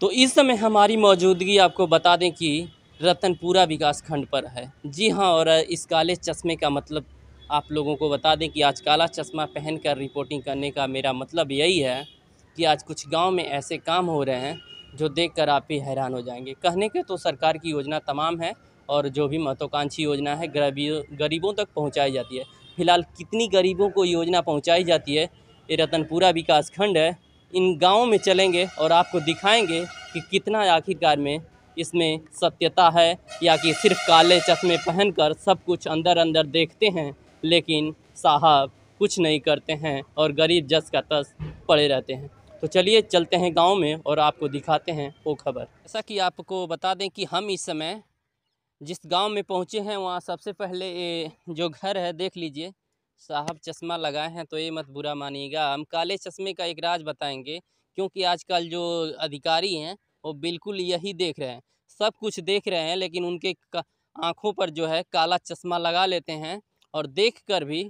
तो इस समय हमारी मौजूदगी आपको बता दें कि रतनपुरा विकास खंड पर है जी हाँ और इस काले चश्मे का मतलब आप लोगों को बता दें कि आज काला चश्मा पहनकर रिपोर्टिंग करने का मेरा मतलब यही है कि आज कुछ गांव में ऐसे काम हो रहे हैं जो देखकर आप भी हैरान हो जाएंगे कहने के तो सरकार की योजना तमाम है और जो भी महत्वाकांक्षी योजना है गरीबों तक पहुँचाई जाती है फिलहाल कितनी गरीबों को योजना पहुँचाई जाती है ये रतनपुरा विकास खंड है इन गाँव में चलेंगे और आपको दिखाएंगे कि कितना आखिरकार में इसमें सत्यता है या कि सिर्फ काले चश्मे पहनकर सब कुछ अंदर अंदर देखते हैं लेकिन साहब कुछ नहीं करते हैं और गरीब जस का तस पड़े रहते हैं तो चलिए चलते हैं गांव में और आपको दिखाते हैं वो खबर ऐसा कि आपको बता दें कि हम इस समय जिस गांव में पहुंचे हैं वहाँ सबसे पहले जो घर है देख लीजिए साहब चश्मा लगाए हैं तो ये मत बुरा मानिएगा हम काले चश्मे का एक राज बताएंगे क्योंकि आजकल जो अधिकारी हैं वो बिल्कुल यही देख रहे हैं सब कुछ देख रहे हैं लेकिन उनके आँखों पर जो है काला चश्मा लगा लेते हैं और देख कर भी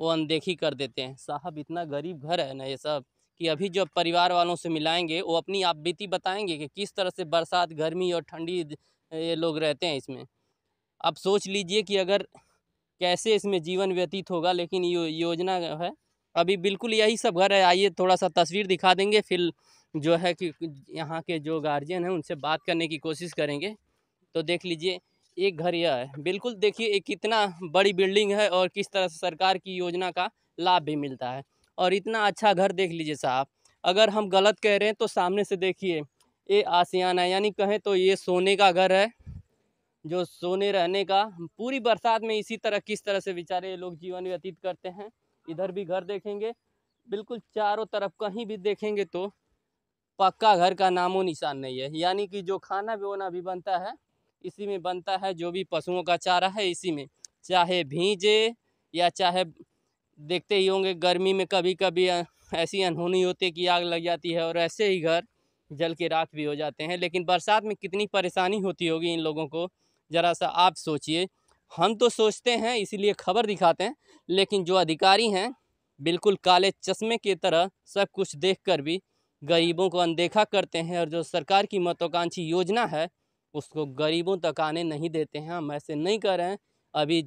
वो अनदेखी कर देते हैं साहब इतना गरीब घर है ना ये सब कि अभी जो परिवार वालों से मिलाएंगे वो अपनी आप बीती बताएंगे कि किस तरह से बरसात गर्मी और ठंडी ये लोग रहते हैं इसमें आप सोच लीजिए कि अगर कैसे इसमें जीवन व्यतीत होगा लेकिन यो, योजना है अभी बिल्कुल यही सब घर है आइए थोड़ा सा तस्वीर दिखा देंगे फिर जो है कि यहाँ के जो गार्जियन हैं उनसे बात करने की कोशिश करेंगे तो देख लीजिए एक घर यह है बिल्कुल देखिए कितना बड़ी बिल्डिंग है और किस तरह से सरकार की योजना का लाभ भी मिलता है और इतना अच्छा घर देख लीजिए साहब अगर हम गलत कह रहे हैं तो सामने से देखिए ये आसियाना यानी कहें तो ये सोने का घर है जो सोने रहने का पूरी बरसात में इसी तरह किस तरह से बेचारे लोग जीवन व्यतीत करते हैं इधर भी घर देखेंगे बिल्कुल चारों तरफ कहीं भी देखेंगे तो पक्का घर का नामो निशान नहीं है यानी कि जो खाना भी वाना भी बनता है इसी में बनता है जो भी पशुओं का चारा है इसी में चाहे भींजे या चाहे देखते ही होंगे गर्मी में कभी कभी ऐसी अनहोनी होती है कि आग लग जाती है और ऐसे ही घर जल के राख भी हो जाते हैं लेकिन बरसात में कितनी परेशानी होती होगी इन लोगों को ज़रा सा आप सोचिए हम तो सोचते हैं इसीलिए खबर दिखाते हैं लेकिन जो अधिकारी हैं बिल्कुल काले चश्मे की तरह सब कुछ देखकर भी गरीबों को अनदेखा करते हैं और जो सरकार की महत्वाकांक्षी योजना है उसको गरीबों तक आने नहीं देते हैं हम ऐसे नहीं कर रहे हैं अभी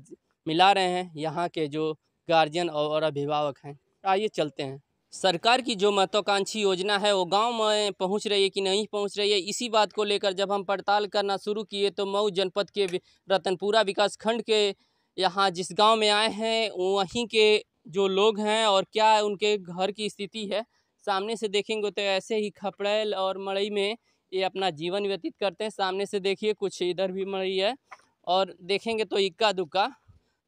मिला रहे हैं यहाँ के जो गार्जियन और अभिभावक हैं आइए चलते हैं सरकार की जो महत्वाकांक्षी योजना है वो गांव में पहुंच रही है कि नहीं पहुंच रही है इसी बात को लेकर जब हम पड़ताल करना शुरू किए तो मऊ जनपद के रतनपुरा विकासखंड के यहाँ जिस गांव में आए हैं वहीं के जो लोग हैं और क्या उनके घर की स्थिति है सामने से देखेंगे तो ऐसे ही खपड़ैल और मड़ई में ये अपना जीवन व्यतीत करते हैं सामने से देखिए कुछ इधर भी मड़ई है और देखेंगे तो इक्का दुक्का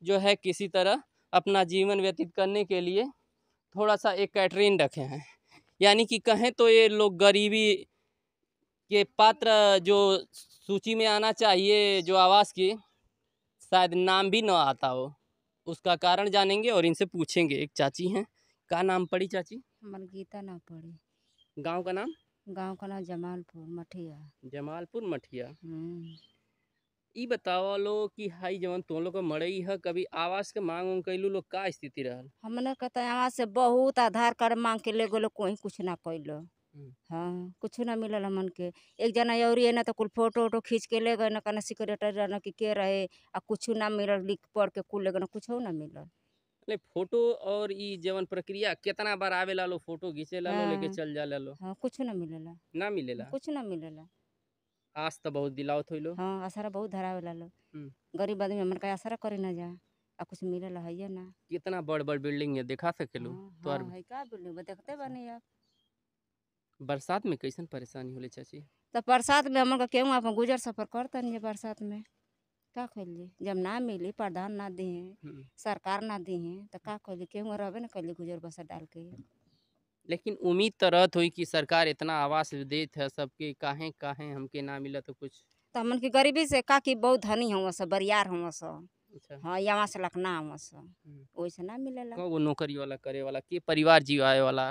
जो है किसी तरह अपना जीवन व्यतीत करने के लिए थोड़ा सा एक कैटरीन रखे हैं यानी कि कहें तो ये लोग गरीबी के पात्र जो सूची में आना चाहिए जो आवास की शायद नाम भी ना आता हो उसका कारण जानेंगे और इनसे पूछेंगे एक चाची हैं का नाम पड़ी चाची हमारे गीता नाम पड़ी गांव का नाम गांव का नाम जमालपुर मठिया जमालपुर मठिया हम्म। ई बताओ लो कि हाई जवन तुम लोग मड़ई है कभी आवास के मांग उंग कैलू लोग का स्थिति रहा हमने कहते तो आवास से बहुत आधार कार्ड मांग के ले गलो कोई कुछ ना कैल हाँ कुछ ना मिलल हमन के एक जना और है ना तो कुल फोटो वोटो खींच के ले गए ना कहना सिक्रेटरी जाना कि के रहे आ कुछ ना मिलल लिख पढ़ के कुल ले गए कुछ ना मिलल ले फोटो और ई जवन प्रक्रिया कितना बार आवे लो फोटो घींचे ला लो लेके हाँ। चल जा लो हाँ कुछ ना मिलेला ना मिलेला कुछ ना मिलेला आस तो बहुत दिलावत होइलो हाँ आसारा बहुत धरा वाला लालो गरीब आदमी हमारे का आसारा करे ना जा आ कुछ मिले ला है ना कितना बड़ बड़ बिल्डिंग है देखा सकेलो हाँ, तो हाँ, है का बिल्डिंग देखते बने यार बरसात में कैसन परेशानी होले चाची तो बरसात में हमारे का केहू अपन गुजर सफर करतन ये बरसात में का खोलिए जब ना मिली प्रधान ना दिए सरकार ना दिए तो का खोलिए केहू रहबे ना कैले गुजर बसा डाल के लेकिन उम्मीद तो रहत हुई कि सरकार इतना आवास दे है सबके काहे काहे हमके ना मिला तो कुछ तो हम के गरीबी से का कि बहुत धनी हूँ सब बरियार हूँ सब अच्छा। हाँ यहाँ से लखना हुआ वैसे ना हम्म। ला। वो नौकरी वाला करे वाला के परिवार जीवाए वाला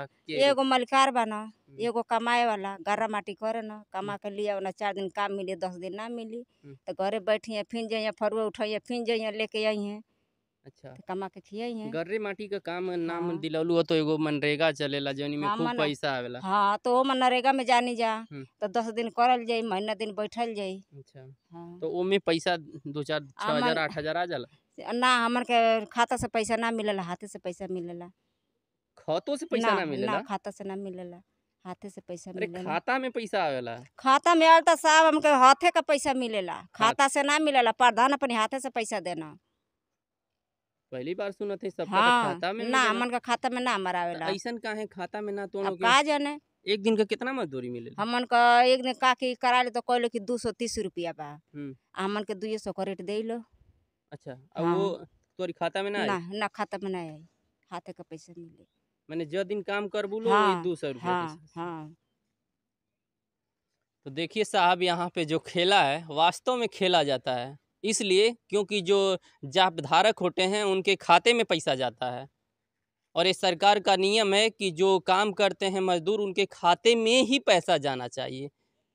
एगो मलिकार बना हम्म। एगो कमाए वाला गर्रा माटी करे ना कमा हम्म। के लिए ना चार दिन काम मिली दस दिन ना मिली तो घरे बैठिए फिर जाइए फरुआ उठाइए फिर जाइए लेके आइए अच्छा तो कमा के खियाई है गर्रे माटी का काम नाम हाँ। दिलौलू हो तो एगो मनरेगा चलेला जौनी में हाँ, खूब पैसा आवेला हां तो वो मनरेगा में जानी जा हम्म। तो 10 दिन करल जाई महीना दिन बैठल जाई अच्छा हां तो ओमे पैसा 2 4 6000 8000 आ जाला ना हमर के खाता से पैसा ना मिलेला हाथे से पैसा मिलेला खातों से पैसा ना मिलेला खाता से ना मिलेला हाथे से पैसा मिलेला खाता में पैसा आवेला खाता में आल त तो साहब हमके हाथे का पैसा मिलेला खाता से ना मिलेला प्रधान अपने हाथे से पैसा देना पहली बार सुना थे सब तो हाँ, खाता में ना हमन का खाता में ना मरावेला तो ऐसा काहे खाता में ना तो अब का जाने एक दिन का कितना मजदूरी मिले हमन का एक दिन का की करा ले तो कहले कि दो सौ तीस रुपया बा हमन हम्म। के दुए सौ का रेट दे लो अच्छा अब वो हाँ। तोरी खाता में ना ना, ना खाता में ना आई हाथे का पैसा मिले मैंने जो दिन काम कर बोलो हाँ, दो सौ रुपया हाँ, हाँ। तो देखिए साहब यहाँ पे जो खेला है वास्तव में खेला जाता है इसलिए क्योंकि जो जाप धारक होते हैं उनके खाते में पैसा जाता है और ये सरकार का नियम है कि जो काम करते हैं मजदूर उनके खाते में ही पैसा जाना चाहिए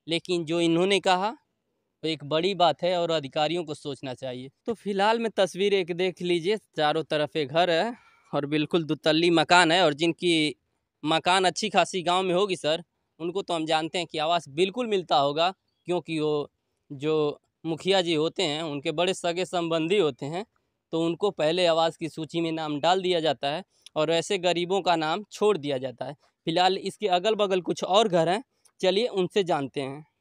लेकिन जो इन्होंने कहा तो एक बड़ी बात है और अधिकारियों को सोचना चाहिए तो फिलहाल मैं तस्वीर एक देख लीजिए चारों तरफ एक घर है और बिल्कुल दुतली मकान है और जिनकी मकान अच्छी खासी गांव में होगी सर उनको तो हम जानते हैं कि आवास बिल्कुल मिलता होगा क्योंकि वो जो मुखिया जी होते हैं उनके बड़े सगे संबंधी होते हैं तो उनको पहले आवास की सूची में नाम डाल दिया जाता है और ऐसे गरीबों का नाम छोड़ दिया जाता है फिलहाल इसके अगल बगल कुछ और घर हैं चलिए उनसे जानते हैं